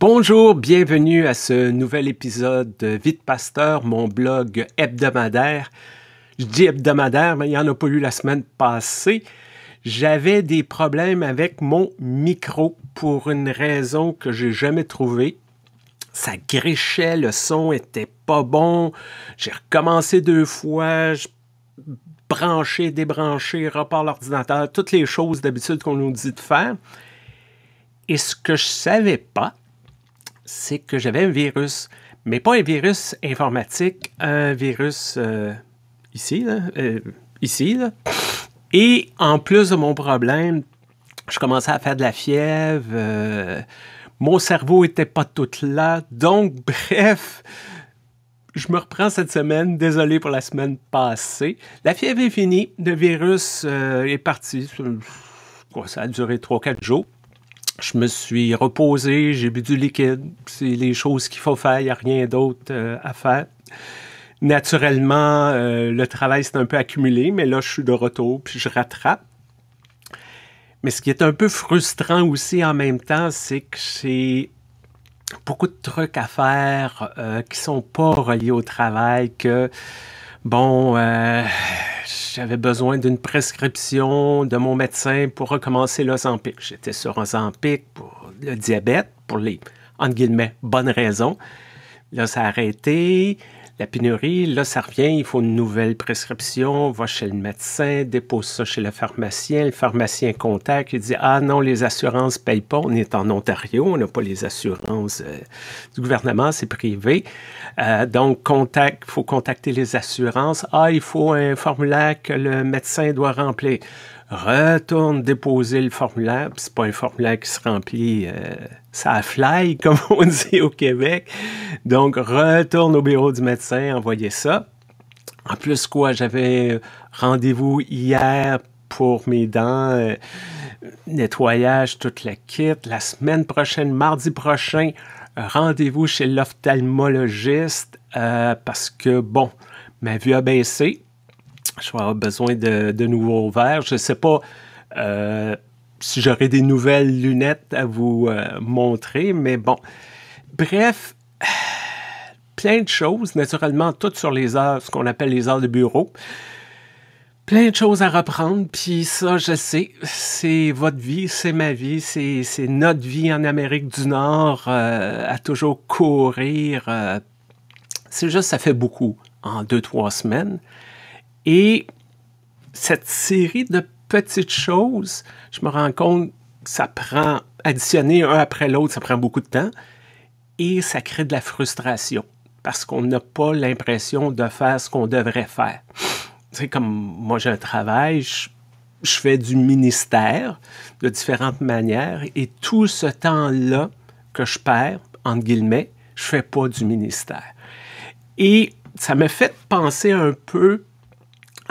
Bonjour, bienvenue à ce nouvel épisode de Vite Pasteur, mon blog hebdomadaire. Je dis hebdomadaire, mais il n'y en a pas eu la semaine passée. J'avais des problèmes avec mon micro pour une raison que j'ai jamais trouvée. Ça gréchait, le son était pas bon. J'ai recommencé deux fois. branché, débranché, repart l'ordinateur, toutes les choses d'habitude qu'on nous dit de faire. Et ce que je savais pas, c'est que j'avais un virus, mais pas un virus informatique, un virus euh, ici, là, euh, ici. Là. Et en plus de mon problème, je commençais à faire de la fièvre, euh, mon cerveau était pas tout là, donc bref, je me reprends cette semaine. Désolé pour la semaine passée. La fièvre est finie. Le virus est parti. Ça a duré 3-4 jours je me suis reposé, j'ai bu du liquide. C'est les choses qu'il faut faire, il n'y a rien d'autre euh, à faire. Naturellement, euh, le travail s'est un peu accumulé, mais là, je suis de retour, puis je rattrape. Mais ce qui est un peu frustrant aussi en même temps, c'est que j'ai beaucoup de trucs à faire qui euh, qui sont pas reliés au travail, que bon, euh, j'avais besoin d'une prescription de mon médecin pour recommencer l'Ozampic. J'étais sur pic pour le diabète, pour les, entre guillemets, bonnes raisons. Là, ça a arrêté. La pénurie, là, ça revient, il faut une nouvelle prescription, va chez le médecin, dépose ça chez le pharmacien, le pharmacien contacte, il dit Ah non, les assurances ne payent pas, on est en Ontario, on n'a pas les assurances euh, du gouvernement, c'est privé. Euh, donc, contact, il faut contacter les assurances. Ah, il faut un formulaire que le médecin doit remplir. Retourne déposer le formulaire, c'est pas un formulaire qui se remplit. Euh, ça fly, comme on dit au Québec. Donc, retourne au bureau du médecin, envoyez ça. En plus, quoi, j'avais rendez-vous hier pour mes dents, euh, nettoyage, toute la kit. La semaine prochaine, mardi prochain, rendez-vous chez l'ophtalmologiste euh, parce que, bon, ma vue a baissé. Je vais avoir besoin de, nouveaux verres. Je ne sais pas. Euh, si j'aurais des nouvelles lunettes à vous euh, montrer, mais bon. Bref, plein de choses, naturellement, toutes sur les heures, ce qu'on appelle les heures de bureau. Plein de choses à reprendre, puis ça, je sais, c'est votre vie, c'est ma vie, c'est notre vie en Amérique du Nord, euh, à toujours courir. Euh. c'est juste, ça fait beaucoup en deux, trois semaines. Et cette série de petites choses, je me rends compte que ça prend, additionner un après l'autre, ça prend beaucoup de temps et ça crée de la frustration parce qu'on n'a pas l'impression de faire ce qu'on devrait faire. C'est comme moi, j'ai un travail, je, fais du ministère de différentes manières et tout ce temps-là que je perds, entre guillemets, je fais pas du ministère. Et ça me fait penser un peu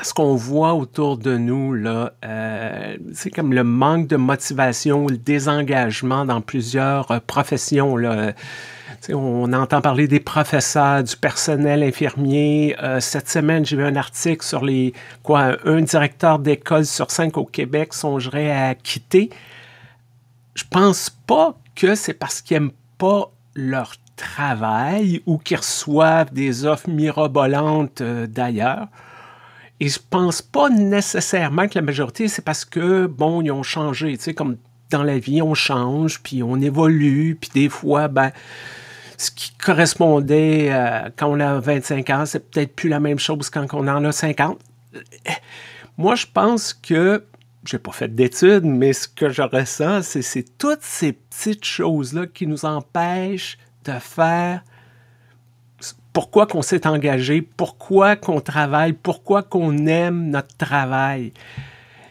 ce qu'on voit autour de nous, là, euh, c'est comme le manque de motivation, ou le désengagement dans plusieurs euh, professions. on entend parler des professeurs, du personnel infirmier. Euh, cette semaine, j'ai vu un article sur les quoi, un directeur d'école sur cinq au Québec songerait à quitter. Je pense pas que c'est parce qu'ils n'aiment pas leur travail ou qu'ils reçoivent des offres mirobolantes d'ailleurs. Et je pense pas nécessairement que la majorité, c'est parce que, bon, ils ont changé, tu sais, comme dans la vie, on change, puis on évolue, puis des fois, ben, ce qui correspondait euh, quand on a 25 ans, c'est peut-être plus la même chose quand on en a 50. Moi, je pense que, j'ai pas fait d'études, mais ce que je ressens, c'est toutes ces petites choses-là qui nous empêchent de faire pourquoi qu'on s'est engagé, pourquoi qu'on travaille, pourquoi qu'on aime notre travail.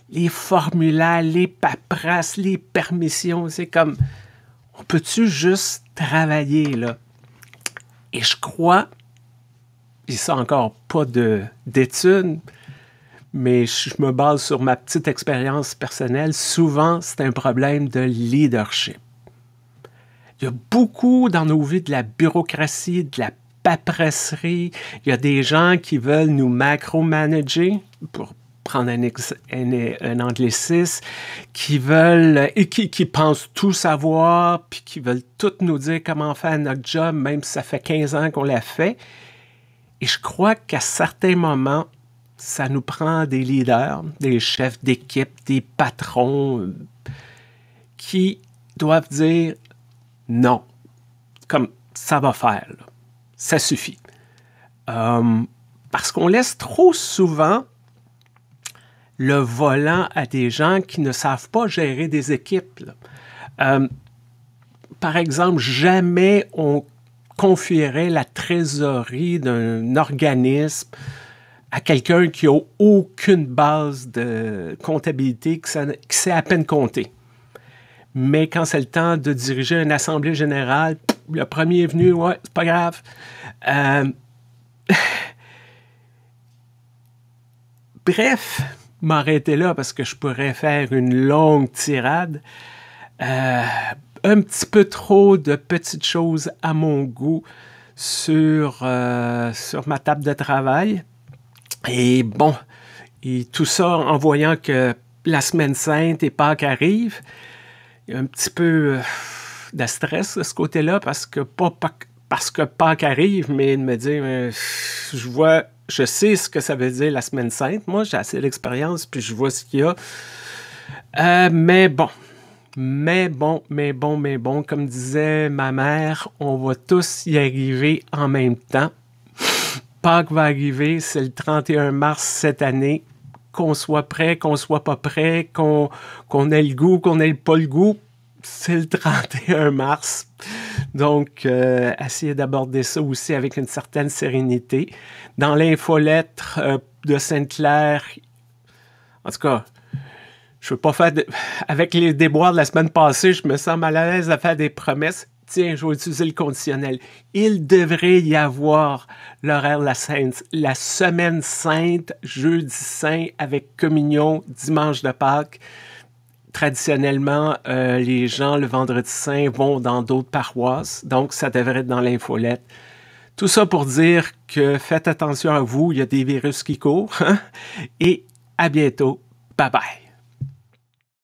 Les formulaires, les paperasses, les permissions, c'est comme, on peut-tu juste travailler là? Et je crois, et a encore pas d'études, mais je me base sur ma petite expérience personnelle, souvent c'est un problème de leadership. Il y a beaucoup dans nos vies de la bureaucratie, de la presserie. Il y a des gens qui veulent nous macro-manager, pour prendre un, un, anglicisme, qui veulent et qui, pensent tout savoir, puis qui veulent tout nous dire comment faire notre job, même si ça fait 15 ans qu'on l'a fait. Et je crois qu'à certains moments, ça nous prend des leaders, des chefs d'équipe, des patrons qui doivent dire non, comme ça va faire ça suffit. Euh, parce qu'on laisse trop souvent le volant à des gens qui ne savent pas gérer des équipes. Euh, par exemple, jamais on confierait la trésorerie d'un organisme à quelqu'un qui n'a aucune base de comptabilité, qui sait à peine compter. Mais quand c'est le temps de diriger une assemblée générale, le premier est venu, ouais, c'est pas grave. Euh, bref, m'arrêter là parce que je pourrais faire une longue tirade. Euh, un petit peu trop de petites choses à mon goût euh, sur, ma table de travail. Et bon, et tout ça en voyant que la semaine sainte et Pâques arrivent. un petit peu de stress de ce côté-là parce que pas, parce que Pâques arrive, mais de me dire, euh, je vois, je sais ce que ça veut dire la semaine sainte. Moi, j'ai assez d'expérience, puis je vois ce qu'il y a. Euh, mais bon, mais bon, mais bon, mais bon, comme disait ma mère, on va tous y arriver en même temps. Pâques va arriver, c'est le 31 mars cette année. Qu'on soit prêt, qu'on soit pas prêt, qu'on ait le goût, qu'on ait pas le goût, c'est le 31 mars. Donc, euh, essayez d'aborder ça aussi avec une certaine sérénité. Dans l'infolettre euh, de Sainte-Claire, en tout cas, je veux pas faire Avec les déboires de la semaine passée, je me sens mal à l'aise à faire des promesses. Tiens, je vais utiliser le conditionnel. Il devrait y avoir l'horaire la sainte, la semaine sainte, jeudi saint avec communion, dimanche de Pâques traditionnellement, euh, les gens, le vendredi saint, vont dans d'autres paroisses, donc ça devrait être dans l'infolette. Tout ça pour dire que faites attention à vous, il y a des virus qui courent. Hein. Et à bientôt. Bye bye.